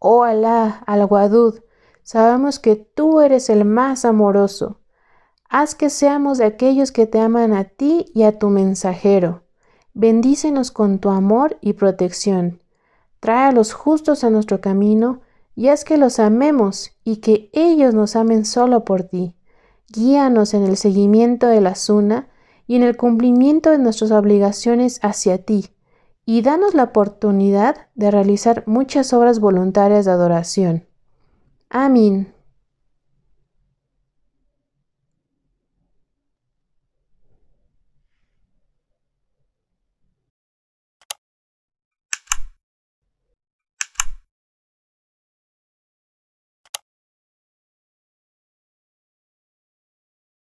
Oh Alá, al sabemos que tú eres el más amoroso. Haz que seamos de aquellos que te aman a ti y a tu mensajero. Bendícenos con tu amor y protección. Trae a los justos a nuestro camino y haz que los amemos y que ellos nos amen solo por ti. Guíanos en el seguimiento de la suna y en el cumplimiento de nuestras obligaciones hacia ti y danos la oportunidad de realizar muchas obras voluntarias de adoración. Amén.